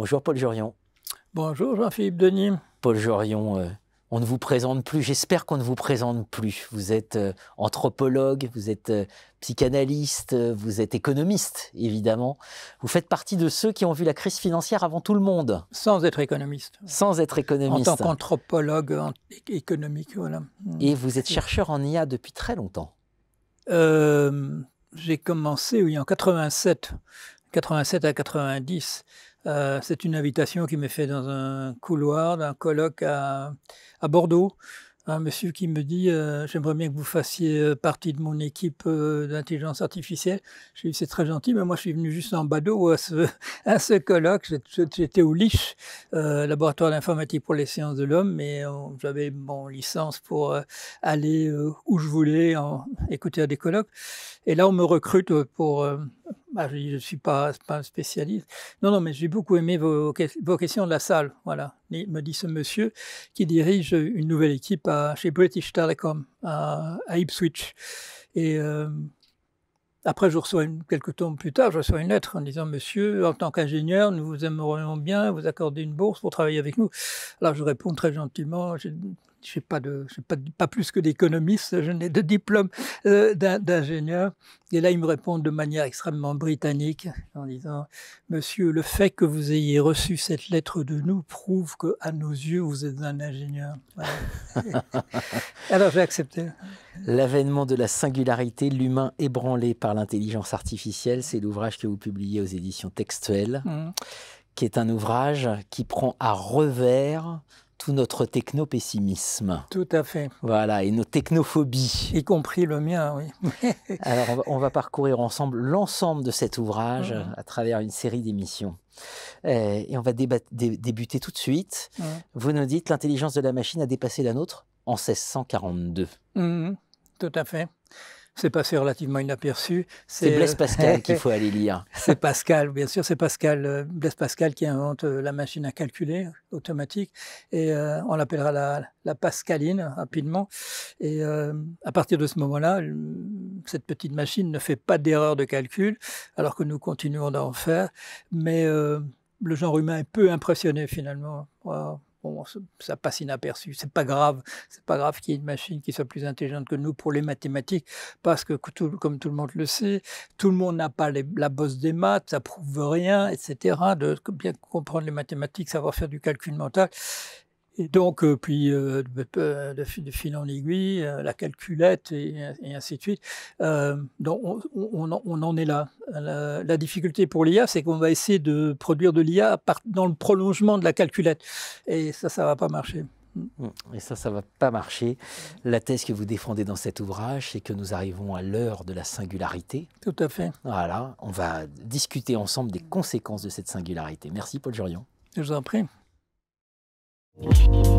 Bonjour Paul Jorion. Bonjour Jean-Philippe Denis. Paul Jorion, euh, on ne vous présente plus, j'espère qu'on ne vous présente plus. Vous êtes euh, anthropologue, vous êtes euh, psychanalyste, vous êtes économiste, évidemment. Vous faites partie de ceux qui ont vu la crise financière avant tout le monde. Sans être économiste. Sans être économiste. En tant qu'anthropologue économique, voilà. Mm. Et vous êtes chercheur en IA depuis très longtemps. J'ai commencé, oui, en 87. 87 à 90. Euh, c'est une invitation qui m'est faite dans un couloir d'un colloque à, à, Bordeaux. Un monsieur qui me dit euh, J'aimerais bien que vous fassiez euh, partie de mon équipe euh, d'intelligence artificielle. Je lui dis C'est très gentil, mais moi je suis venu juste en badaud à ce, à ce colloque. J'étais au LICH, laboratoire d'informatique pour les sciences de l'homme, mais j'avais mon licence pour aller où je voulais, en, écouter à des colloques. Et là, on me recrute pour bah, je ne suis pas, pas un spécialiste. Non, non, mais j'ai beaucoup aimé vos, vos, questions de la salle. Voilà, me dit ce monsieur qui dirige une nouvelle équipe à, chez British Telecom à, Ipswich. Et euh, après, je reçois quelques temps plus tard, je reçois une lettre en disant Monsieur, en tant qu'ingénieur, nous vous aimerions bien vous accorder une bourse pour travailler avec nous. Alors, je réponds très gentiment je ne pas de, pas, plus que d'économiste, je n'ai de diplôme euh, d'ingénieur. Et là, ils me répondent de manière extrêmement britannique en disant Monsieur, le fait que vous ayez reçu cette lettre de nous prouve que, à nos yeux, vous êtes un ingénieur. Alors j'ai accepté. L'avènement de la singularité, l'humain ébranlé par l'intelligence artificielle, c'est l'ouvrage que vous publiez aux éditions textuelles. Mmh. qui est un ouvrage qui prend à revers tout notre technopessimisme Tout à fait. Voilà, et nos technophobies. Y compris le mien, oui. Alors, on va, parcourir ensemble l'ensemble de cet ouvrage mmh. à travers une série d'émissions. Euh, et on va débuter tout de suite. Mmh. Vous nous dites, l'intelligence de la machine a dépassé la nôtre en 1642. Mmh. tout à fait c'est passé relativement inaperçu. C'est Blaise Pascal qu'il euh, faut aller lire. c'est Pascal, bien sûr, c'est Pascal, euh, Blaise Pascal qui invente euh, la machine à calculer automatique et on l'appellera la, Pascaline rapidement. Et à partir de ce moment-là, cette petite machine ne fait pas d'erreur de calcul, alors que nous continuons d'en faire. Mais le genre humain est peu impressionné finalement. Bon, ça passe inaperçu. C'est pas grave. C'est pas grave qu'il y ait une machine qui soit plus intelligente que nous pour les mathématiques, parce que comme tout le monde le sait, tout le monde n'a pas la bosse des maths, ça prouve rien, etc. De bien comprendre les mathématiques, savoir faire du calcul mental. Et donc, euh, puis de, euh, euh, fil en aiguille, la calculette et, ainsi de suite. donc, on, en est là. La, difficulté pour l'IA, c'est qu'on va essayer de produire de l'IA dans le prolongement de la calculette. Et ça, ça va pas marcher. Mmh. Et ça, ça ne va pas marcher. La thèse que vous défendez dans cet ouvrage, c'est que nous arrivons à l'heure de la singularité. Tout à fait. Voilà, on va discuter ensemble des conséquences de cette singularité. Merci Paul Jurion. Je vous en prie. Thank you.